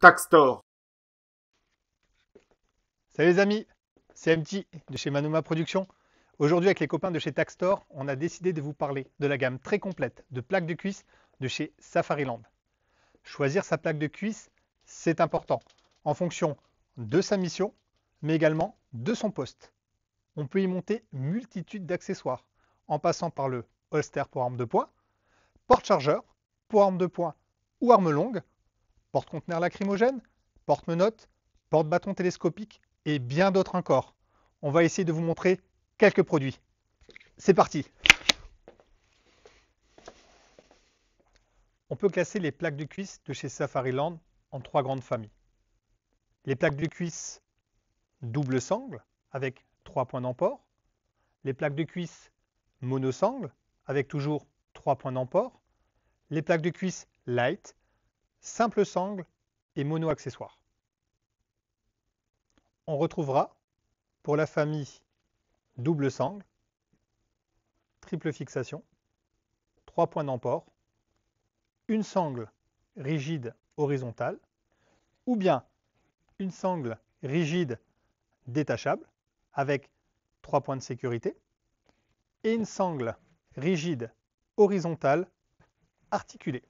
Taxstore. Salut les amis, c'est MT de chez Manuma Productions. Aujourd'hui avec les copains de chez Taxstore, on a décidé de vous parler de la gamme très complète de plaques de cuisse de chez Safariland. Choisir sa plaque de cuisse, c'est important en fonction de sa mission, mais également de son poste. On peut y monter multitude d'accessoires en passant par le holster pour arme de poing, porte-chargeur pour arme de poing ou arme longue porte-conteneurs lacrymogènes, porte-menottes, porte bâton télescopique et bien d'autres encore. On va essayer de vous montrer quelques produits. C'est parti On peut classer les plaques de cuisse de chez Safariland en trois grandes familles. Les plaques de cuisse double sangle avec trois points d'emport, les plaques de cuisse monosangle avec toujours trois points d'emport, les plaques de cuisse light simple sangle et mono-accessoire. On retrouvera pour la famille double sangle, triple fixation, trois points d'emport, une sangle rigide horizontale ou bien une sangle rigide détachable avec trois points de sécurité et une sangle rigide horizontale articulée.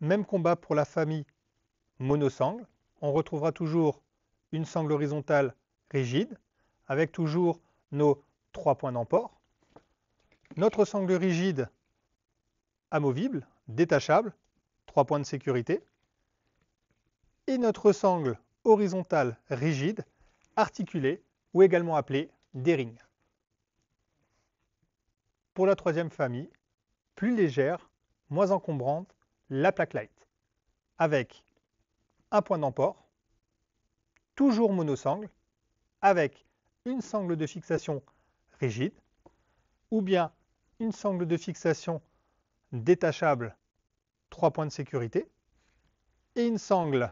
Même combat pour la famille monosangle. On retrouvera toujours une sangle horizontale rigide, avec toujours nos trois points d'emport. Notre sangle rigide amovible, détachable, trois points de sécurité. Et notre sangle horizontale rigide, articulée ou également appelée des Pour la troisième famille, plus légère, moins encombrante la plaque light avec un point d'emport, toujours monosangle, avec une sangle de fixation rigide ou bien une sangle de fixation détachable, trois points de sécurité, et une sangle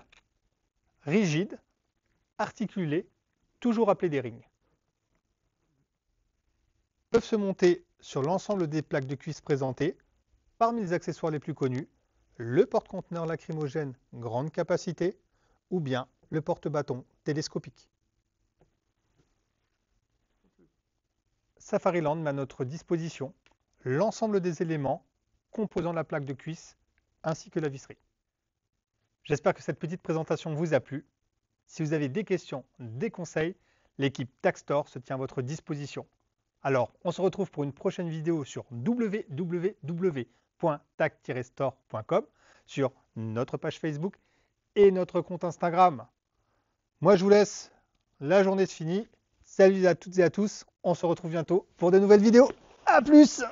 rigide, articulée, toujours appelée des rings. peuvent se monter sur l'ensemble des plaques de cuisse présentées parmi les accessoires les plus connus, le porte-conteneur lacrymogène grande capacité ou bien le porte-bâton télescopique. Safariland met à notre disposition l'ensemble des éléments composant la plaque de cuisse ainsi que la visserie. J'espère que cette petite présentation vous a plu. Si vous avez des questions, des conseils, l'équipe Taxtor se tient à votre disposition. Alors, on se retrouve pour une prochaine vidéo sur www sur notre page Facebook et notre compte Instagram. Moi, je vous laisse. La journée se finie Salut à toutes et à tous. On se retrouve bientôt pour de nouvelles vidéos. À plus